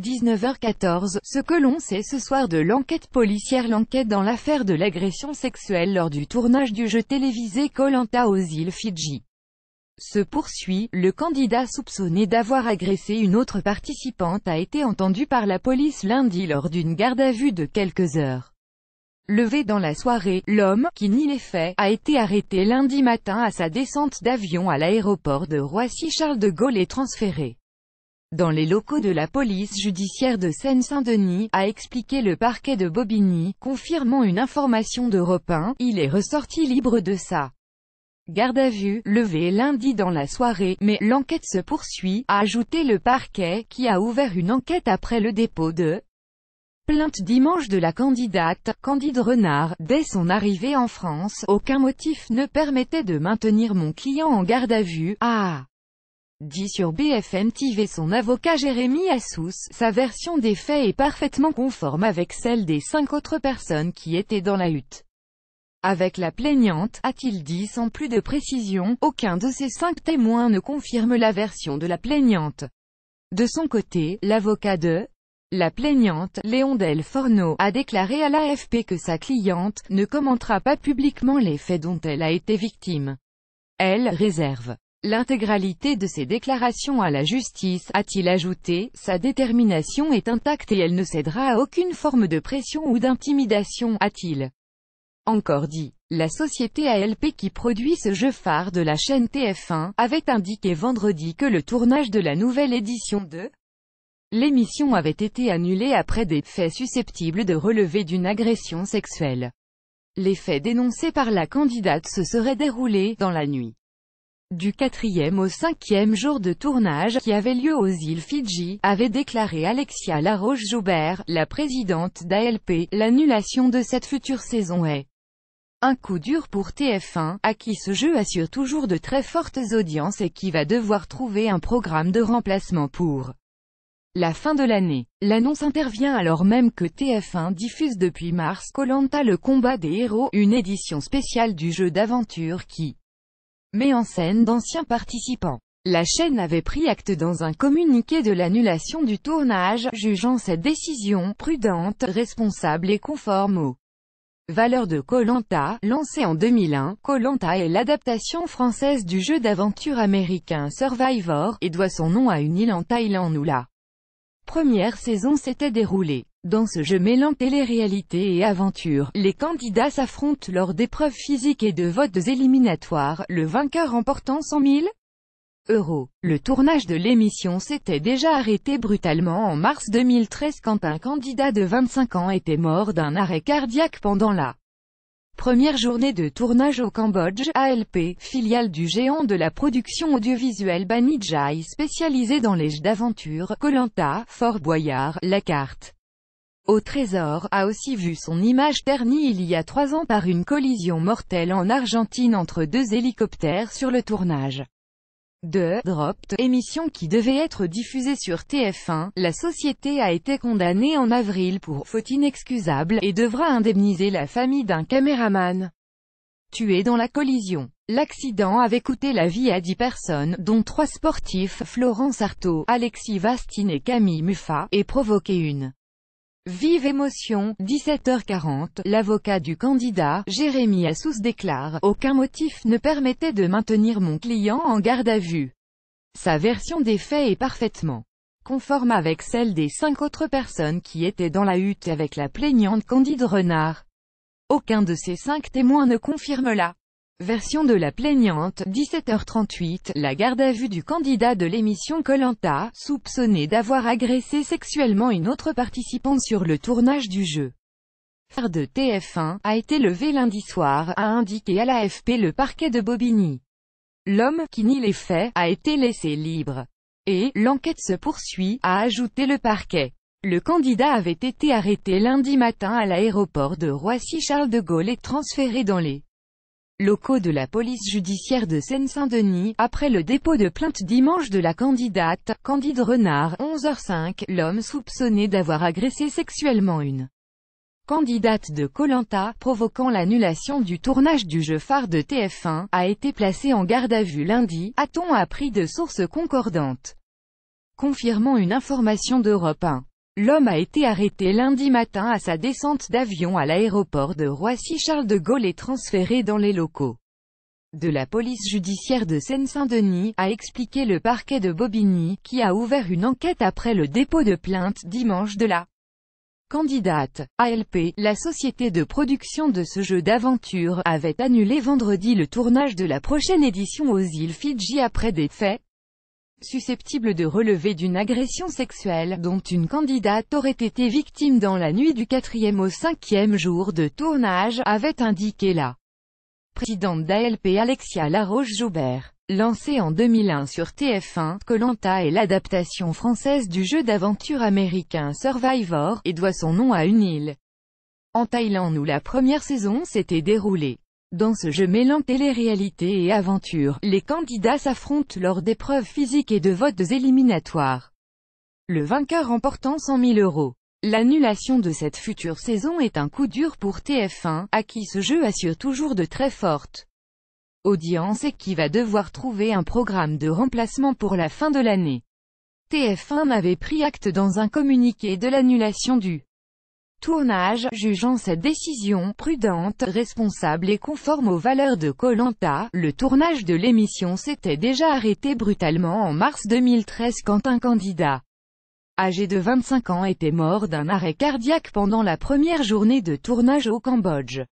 19h14, ce que l'on sait ce soir de l'enquête policière L'enquête dans l'affaire de l'agression sexuelle lors du tournage du jeu télévisé Colanta aux îles Fidji. Se poursuit, le candidat soupçonné d'avoir agressé une autre participante a été entendu par la police lundi lors d'une garde à vue de quelques heures. Levé dans la soirée, l'homme, qui nie les faits, a été arrêté lundi matin à sa descente d'avion à l'aéroport de Roissy-Charles de Gaulle et transféré dans les locaux de la police judiciaire de Seine-Saint-Denis, a expliqué le parquet de Bobigny, confirmant une information de Repin, il est ressorti libre de sa garde à vue, levée lundi dans la soirée, mais l'enquête se poursuit, a ajouté le parquet, qui a ouvert une enquête après le dépôt de plainte dimanche de la candidate, Candide Renard, dès son arrivée en France, aucun motif ne permettait de maintenir mon client en garde à vue, ah dit sur BFM TV son avocat Jérémy Assous, sa version des faits est parfaitement conforme avec celle des cinq autres personnes qui étaient dans la hutte. Avec la plaignante, a-t-il dit sans plus de précision, aucun de ces cinq témoins ne confirme la version de la plaignante. De son côté, l'avocat de la plaignante, Léon Del Forno, a déclaré à l'AFP que sa cliente ne commentera pas publiquement les faits dont elle a été victime. Elle réserve l'intégralité de ses déclarations à la justice, a-t-il ajouté, sa détermination est intacte et elle ne cédera à aucune forme de pression ou d'intimidation, a-t-il encore dit. La société ALP qui produit ce jeu phare de la chaîne TF1, avait indiqué vendredi que le tournage de la nouvelle édition de l'émission avait été annulé après des faits susceptibles de relever d'une agression sexuelle. Les faits dénoncés par la candidate se seraient déroulés dans la nuit du quatrième au cinquième jour de tournage qui avait lieu aux îles Fidji, avait déclaré Alexia Laroche-Joubert, la présidente d'ALP, l'annulation de cette future saison est un coup dur pour TF1, à qui ce jeu assure toujours de très fortes audiences et qui va devoir trouver un programme de remplacement pour la fin de l'année. L'annonce intervient alors même que TF1 diffuse depuis mars Colanta le combat des héros, une édition spéciale du jeu d'aventure qui mais en scène d'anciens participants. La chaîne avait pris acte dans un communiqué de l'annulation du tournage, jugeant cette décision prudente, responsable et conforme aux valeurs de Colanta, lancée en 2001. Colanta est l'adaptation française du jeu d'aventure américain Survivor, et doit son nom à une île en Thaïlande où la première saison s'était déroulée. Dans ce jeu mêlant télé-réalité et aventure, les candidats s'affrontent lors d'épreuves physiques et de votes éliminatoires, le vainqueur remportant 100 000 euros. Le tournage de l'émission s'était déjà arrêté brutalement en mars 2013 quand un candidat de 25 ans était mort d'un arrêt cardiaque pendant la première journée de tournage au Cambodge, ALP, filiale du géant de la production audiovisuelle Banijai spécialisée dans les jeux d'aventure, Colanta, Fort Boyard, La Carte au Trésor a aussi vu son image ternie il y a trois ans par une collision mortelle en Argentine entre deux hélicoptères sur le tournage de Dropped, émission qui devait être diffusée sur TF1, la société a été condamnée en avril pour faute inexcusable et devra indemniser la famille d'un caméraman tué dans la collision. L'accident avait coûté la vie à dix personnes, dont trois sportifs, Florence Artaud, Alexis Vastine et Camille Muffat, et provoqué une Vive émotion, 17h40, l'avocat du candidat, Jérémy Assous déclare « Aucun motif ne permettait de maintenir mon client en garde à vue. Sa version des faits est parfaitement conforme avec celle des cinq autres personnes qui étaient dans la hutte avec la plaignante Candide Renard. Aucun de ces cinq témoins ne confirme la Version de la plaignante, 17h38, la garde à vue du candidat de l'émission Colanta, soupçonné d'avoir agressé sexuellement une autre participante sur le tournage du jeu. Phare de TF1, a été levé lundi soir, a indiqué à l'AFP le parquet de Bobigny. L'homme, qui nie les faits, a été laissé libre. Et, l'enquête se poursuit, a ajouté le parquet. Le candidat avait été arrêté lundi matin à l'aéroport de Roissy-Charles de Gaulle et transféré dans les locaux de la police judiciaire de Seine-Saint-Denis, après le dépôt de plainte dimanche de la candidate, Candide Renard, 11h05, l'homme soupçonné d'avoir agressé sexuellement une candidate de Colanta, provoquant l'annulation du tournage du jeu phare de TF1, a été placé en garde à vue lundi, a-t-on appris de sources concordantes confirmant une information d'Europe 1. L'homme a été arrêté lundi matin à sa descente d'avion à l'aéroport de Roissy-Charles de Gaulle et transféré dans les locaux de la police judiciaire de Seine-Saint-Denis, a expliqué le parquet de Bobigny, qui a ouvert une enquête après le dépôt de plainte dimanche de la candidate. ALP, la société de production de ce jeu d'aventure, avait annulé vendredi le tournage de la prochaine édition aux îles Fidji après des faits susceptible de relever d'une agression sexuelle, dont une candidate aurait été victime dans la nuit du quatrième au cinquième jour de tournage, avait indiqué la présidente d'ALP Alexia Laroche-Joubert. Lancée en 2001 sur TF1, Colanta est l'adaptation française du jeu d'aventure américain Survivor, et doit son nom à une île. En Thaïlande où la première saison s'était déroulée. Dans ce jeu mêlant télé-réalité et aventure, les candidats s'affrontent lors d'épreuves physiques et de votes éliminatoires. Le vainqueur remportant 100 000 euros. L'annulation de cette future saison est un coup dur pour TF1, à qui ce jeu assure toujours de très fortes audiences et qui va devoir trouver un programme de remplacement pour la fin de l'année. TF1 avait pris acte dans un communiqué de l'annulation du Tournage, jugeant cette décision prudente, responsable et conforme aux valeurs de Colanta, le tournage de l'émission s'était déjà arrêté brutalement en mars 2013 quand un candidat âgé de 25 ans était mort d'un arrêt cardiaque pendant la première journée de tournage au Cambodge.